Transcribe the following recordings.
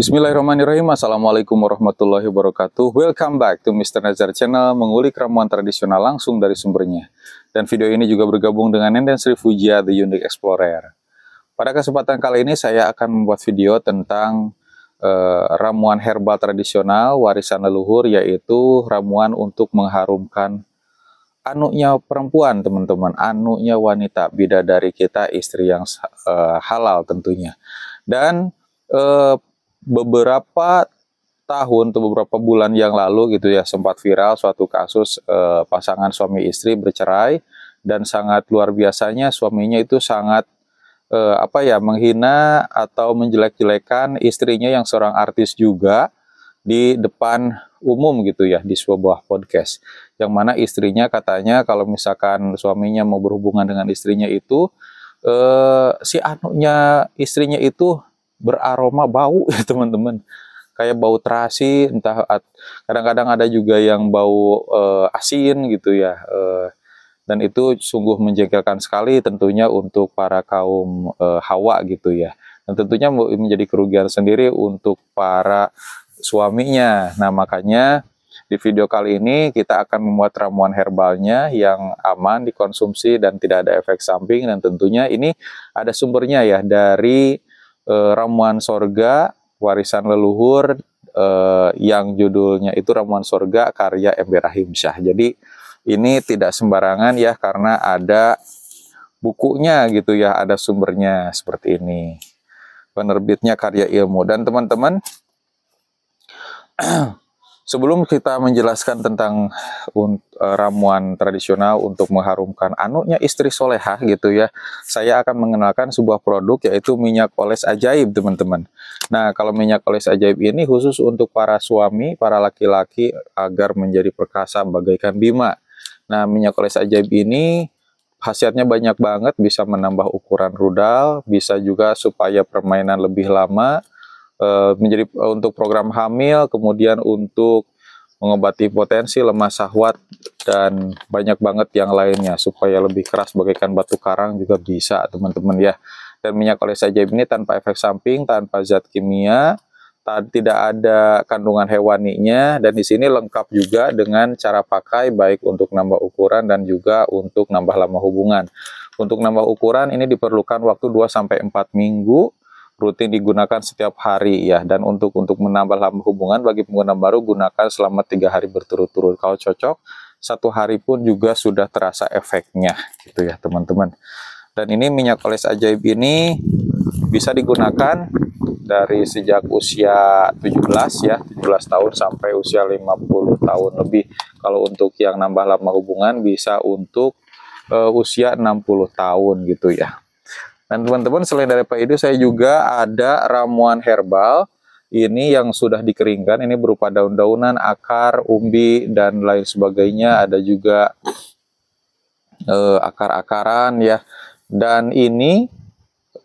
Bismillahirrahmanirrahim. Assalamualaikum warahmatullahi wabarakatuh. Welcome back to Mr. Nazar Channel, mengulik ramuan tradisional langsung dari sumbernya. Dan video ini juga bergabung dengan Nenden Sri Fujia The Unique Explorer. Pada kesempatan kali ini saya akan membuat video tentang uh, ramuan herbal tradisional warisan leluhur yaitu ramuan untuk mengharumkan anunya perempuan teman-teman, anunya wanita, bidadari kita istri yang uh, halal tentunya. Dan Uh, beberapa tahun atau beberapa bulan yang lalu gitu ya sempat viral suatu kasus eh, pasangan suami istri bercerai dan sangat luar biasanya suaminya itu sangat eh, apa ya menghina atau menjelek-jelekan istrinya yang seorang artis juga di depan umum gitu ya di sebuah podcast yang mana istrinya katanya kalau misalkan suaminya mau berhubungan dengan istrinya itu eh, si anaknya istrinya itu beraroma bau ya teman-teman kayak bau terasi entah kadang-kadang ada juga yang bau uh, asin gitu ya uh, dan itu sungguh menjengkelkan sekali tentunya untuk para kaum uh, hawa gitu ya dan tentunya menjadi kerugian sendiri untuk para suaminya nah makanya di video kali ini kita akan membuat ramuan herbalnya yang aman dikonsumsi dan tidak ada efek samping dan tentunya ini ada sumbernya ya dari Eh, ramuan sorga warisan leluhur eh, yang judulnya itu ramuan sorga karya MB Rahim Syah. Jadi ini tidak sembarangan ya karena ada bukunya gitu ya, ada sumbernya seperti ini. Penerbitnya karya ilmu dan teman-teman Sebelum kita menjelaskan tentang e, ramuan tradisional untuk mengharumkan anunya istri soleha gitu ya, saya akan mengenalkan sebuah produk yaitu minyak oles ajaib teman-teman. Nah kalau minyak oles ajaib ini khusus untuk para suami, para laki-laki agar menjadi perkasa bagaikan bima. Nah minyak oles ajaib ini khasiatnya banyak banget, bisa menambah ukuran rudal, bisa juga supaya permainan lebih lama, Eh, menjadi eh, untuk program hamil, kemudian untuk mengobati potensi lemah syahwat dan banyak banget yang lainnya supaya lebih keras bagaikan batu karang juga bisa teman-teman ya dan minyak oleh saja ini tanpa efek samping tanpa zat kimia tidak ada kandungan hewaninya dan di sini lengkap juga dengan cara pakai baik untuk nambah ukuran dan juga untuk nambah lama hubungan untuk nambah ukuran ini diperlukan waktu 2-4 minggu rutin digunakan setiap hari ya dan untuk untuk menambah lama hubungan bagi pengguna baru gunakan selama tiga hari berturut-turut kalau cocok satu hari pun juga sudah terasa efeknya gitu ya teman-teman dan ini minyak oles ajaib ini bisa digunakan dari sejak usia 17 ya 17 tahun sampai usia 50 tahun lebih kalau untuk yang nambah lama hubungan bisa untuk uh, usia 60 tahun gitu ya dan teman-teman selain dari Pak Idu saya juga ada ramuan herbal ini yang sudah dikeringkan ini berupa daun-daunan, akar, umbi dan lain sebagainya ada juga eh, akar-akaran ya dan ini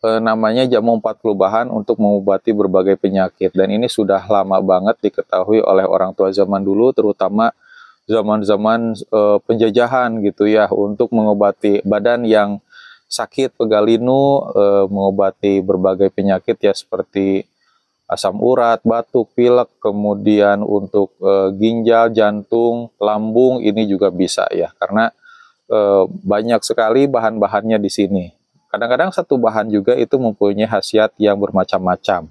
eh, namanya jamu 40 bahan untuk mengobati berbagai penyakit dan ini sudah lama banget diketahui oleh orang tua zaman dulu terutama zaman-zaman eh, penjajahan gitu ya untuk mengobati badan yang sakit pegalinu e, mengobati berbagai penyakit ya seperti asam urat, batuk, pilek, kemudian untuk e, ginjal, jantung, lambung ini juga bisa ya karena e, banyak sekali bahan-bahannya di sini. Kadang-kadang satu bahan juga itu mempunyai khasiat yang bermacam-macam.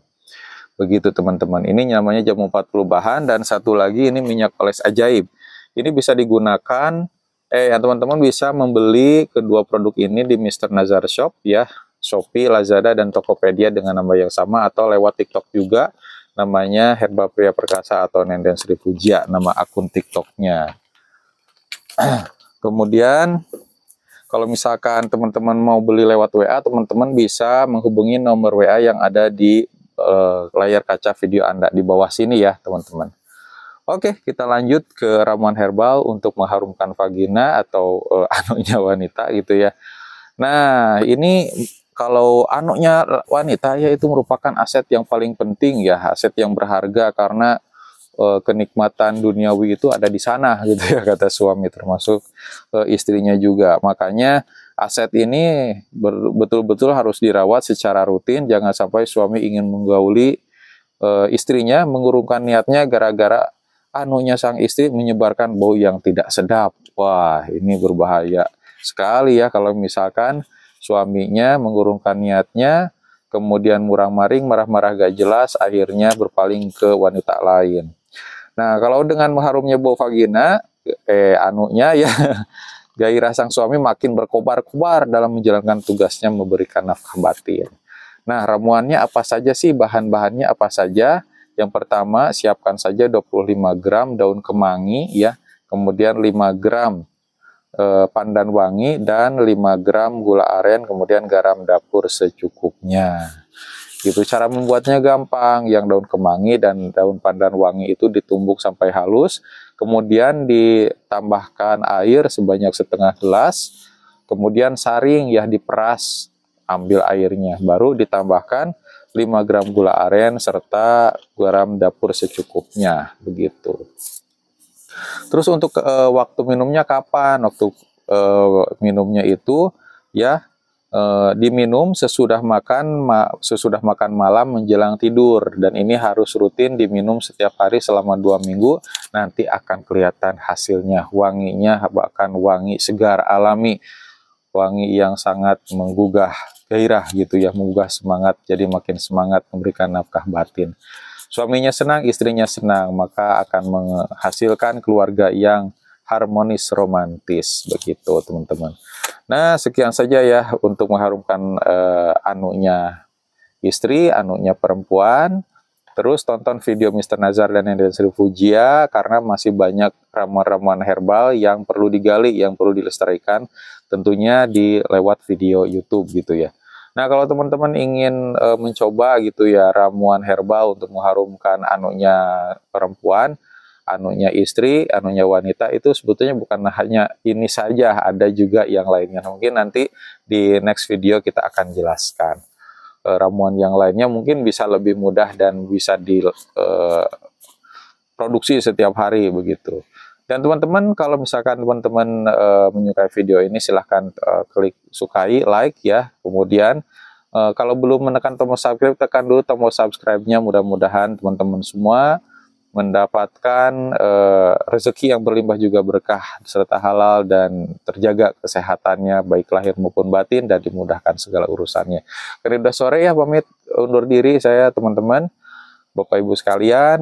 Begitu teman-teman. Ini namanya jamu 40 bahan dan satu lagi ini minyak oles ajaib. Ini bisa digunakan eh ya teman-teman bisa membeli kedua produk ini di Mister Nazar Shop ya Shopee, Lazada, dan Tokopedia dengan nama yang sama atau lewat TikTok juga namanya Herba Pria Perkasa atau Nenden Sri Puja nama akun TikToknya kemudian kalau misalkan teman-teman mau beli lewat WA teman-teman bisa menghubungi nomor WA yang ada di uh, layar kaca video Anda di bawah sini ya teman-teman Oke, kita lanjut ke ramuan herbal untuk mengharumkan vagina atau eh, uh, anunya wanita gitu ya. Nah, ini kalau anunya wanita yaitu merupakan aset yang paling penting ya, aset yang berharga karena uh, kenikmatan duniawi itu ada di sana gitu ya kata suami termasuk uh, istrinya juga. Makanya aset ini betul-betul harus dirawat secara rutin, jangan sampai suami ingin menggauli uh, istrinya mengurungkan niatnya gara-gara anunya sang istri menyebarkan bau yang tidak sedap. Wah, ini berbahaya sekali ya kalau misalkan suaminya mengurungkan niatnya, kemudian murang-maring, marah-marah gak jelas, akhirnya berpaling ke wanita lain. Nah, kalau dengan mengharumnya bau vagina, eh anunya ya gairah sang suami makin berkobar-kobar dalam menjalankan tugasnya memberikan nafkah batin. Nah, ramuannya apa saja sih? Bahan-bahannya apa saja? Yang pertama, siapkan saja 25 gram daun kemangi ya, kemudian 5 gram eh, pandan wangi dan 5 gram gula aren, kemudian garam dapur secukupnya. Gitu. Cara membuatnya gampang, yang daun kemangi dan daun pandan wangi itu ditumbuk sampai halus, kemudian ditambahkan air sebanyak setengah gelas, kemudian saring ya diperas ambil airnya, baru ditambahkan 5 gram gula aren serta garam dapur secukupnya begitu. Terus untuk e, waktu minumnya kapan? Waktu e, minumnya itu ya e, diminum sesudah makan ma, sesudah makan malam menjelang tidur dan ini harus rutin diminum setiap hari selama dua minggu nanti akan kelihatan hasilnya wanginya bahkan wangi segar alami wangi yang sangat menggugah gairah gitu ya, menggugah semangat, jadi makin semangat memberikan nafkah batin. Suaminya senang, istrinya senang, maka akan menghasilkan keluarga yang harmonis romantis begitu teman-teman. Nah sekian saja ya untuk mengharumkan uh, anunya istri, anunya perempuan. Terus tonton video Mr. Nazar dan Enden Sri Fujia karena masih banyak ramuan-ramuan herbal yang perlu digali, yang perlu dilestarikan tentunya di lewat video YouTube gitu ya. Nah, kalau teman-teman ingin e, mencoba gitu ya ramuan herbal untuk mengharumkan anunya perempuan, anunya istri, anunya wanita itu sebetulnya bukan hanya ini saja, ada juga yang lainnya. Nah, mungkin nanti di next video kita akan jelaskan. E, ramuan yang lainnya mungkin bisa lebih mudah dan bisa diproduksi eh, e, setiap hari begitu. Dan teman-teman kalau misalkan teman-teman e, menyukai video ini silahkan e, klik sukai, like ya. Kemudian e, kalau belum menekan tombol subscribe, tekan dulu tombol subscribe-nya. Mudah-mudahan teman-teman semua mendapatkan e, rezeki yang berlimpah juga berkah serta halal dan terjaga kesehatannya baik lahir maupun batin dan dimudahkan segala urusannya. Karena sudah sore ya pamit undur diri saya teman-teman. Bapak Ibu sekalian,